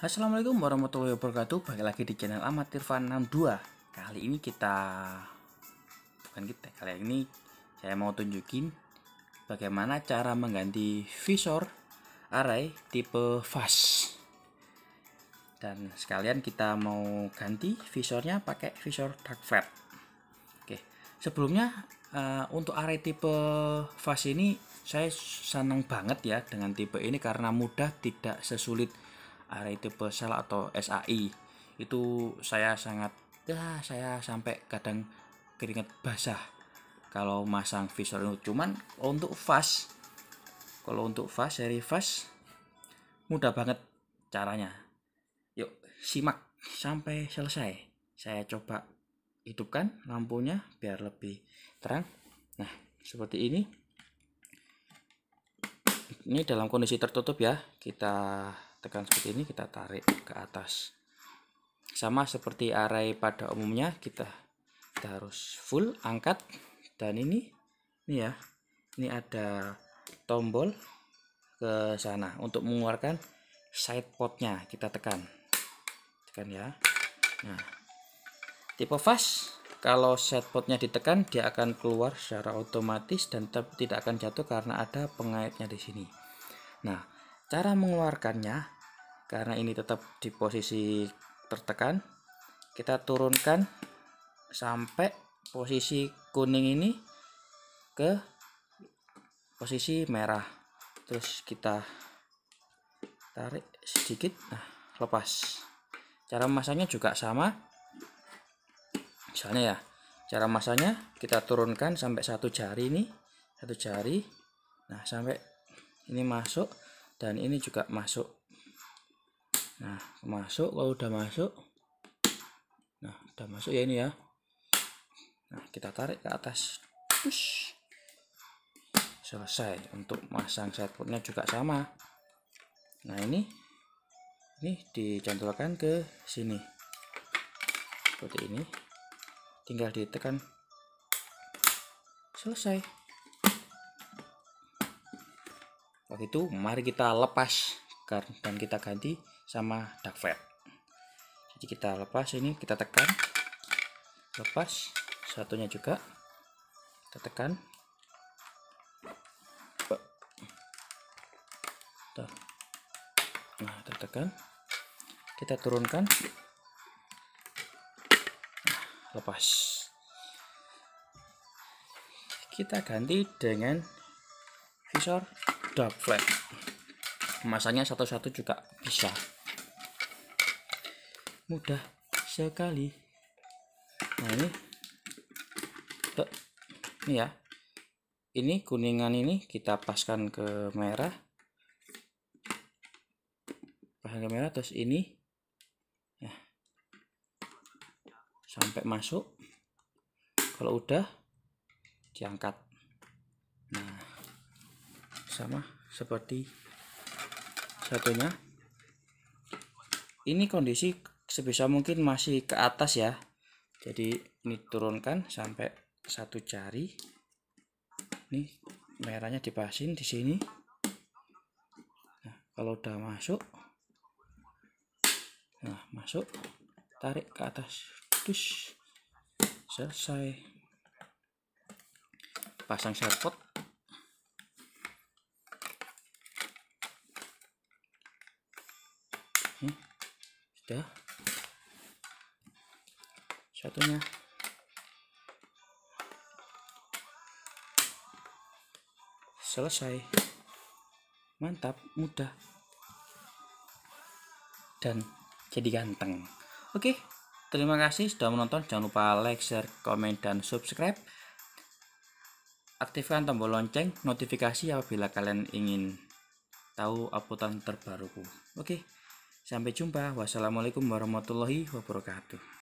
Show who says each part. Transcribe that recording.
Speaker 1: Assalamualaikum warahmatullahi wabarakatuh Balik lagi di channel Amatir Fan 62 Kali ini kita Bukan kita, kali ini Saya mau tunjukin Bagaimana cara mengganti visor Array tipe fast Dan sekalian kita mau ganti visornya pakai visor dark flat Oke, sebelumnya eh, Untuk array tipe fast ini Saya senang banget ya dengan tipe ini Karena mudah tidak sesulit area itu cell atau SAI itu saya sangat ya saya sampai kadang keringat basah kalau masang visor itu cuman untuk fast kalau untuk fast seri fast mudah banget caranya yuk simak sampai selesai saya coba hidupkan lampunya biar lebih terang nah seperti ini ini dalam kondisi tertutup ya kita tekan seperti ini kita tarik ke atas sama seperti array pada umumnya kita, kita harus full angkat dan ini ini ya ini ada tombol ke sana untuk mengeluarkan side potnya kita tekan tekan ya nah tipe fast kalau side potnya ditekan dia akan keluar secara otomatis dan tetap tidak akan jatuh karena ada pengaitnya di sini nah Cara mengeluarkannya, karena ini tetap di posisi tertekan, kita turunkan sampai posisi kuning ini ke posisi merah. Terus kita tarik sedikit, nah lepas. Cara masanya juga sama. Misalnya ya, cara masanya kita turunkan sampai satu jari ini, satu jari. Nah, sampai ini masuk dan ini juga masuk nah masuk kalau udah masuk nah udah masuk ya ini ya nah kita tarik ke atas Push. selesai untuk masang setputnya juga sama nah ini ini dicantolkan ke sini seperti ini tinggal ditekan selesai Waktu itu mari kita lepas kan, dan kita ganti sama dark fat. Jadi kita lepas ini, kita tekan. Lepas satunya juga. Kita tekan. Nah, kita tekan. Kita turunkan. Nah, lepas. Kita ganti dengan visor dark flat masanya satu-satu juga bisa mudah sekali nah ini Tuh. ini ya ini kuningan ini kita paskan ke merah paskan ke merah terus ini ya. sampai masuk kalau udah diangkat sama seperti satunya ini kondisi sebisa mungkin masih ke atas ya jadi ini turunkan sampai satu jari ini merahnya dipasin di sini nah, kalau udah masuk nah masuk tarik ke atas dus selesai pasang serpot ini hmm? sudah satunya selesai mantap mudah dan jadi ganteng oke terima kasih sudah menonton jangan lupa like share komen dan subscribe aktifkan tombol lonceng notifikasi apabila kalian ingin tahu uploadan terbaruku oke Sampai jumpa. Wassalamualaikum warahmatullahi wabarakatuh.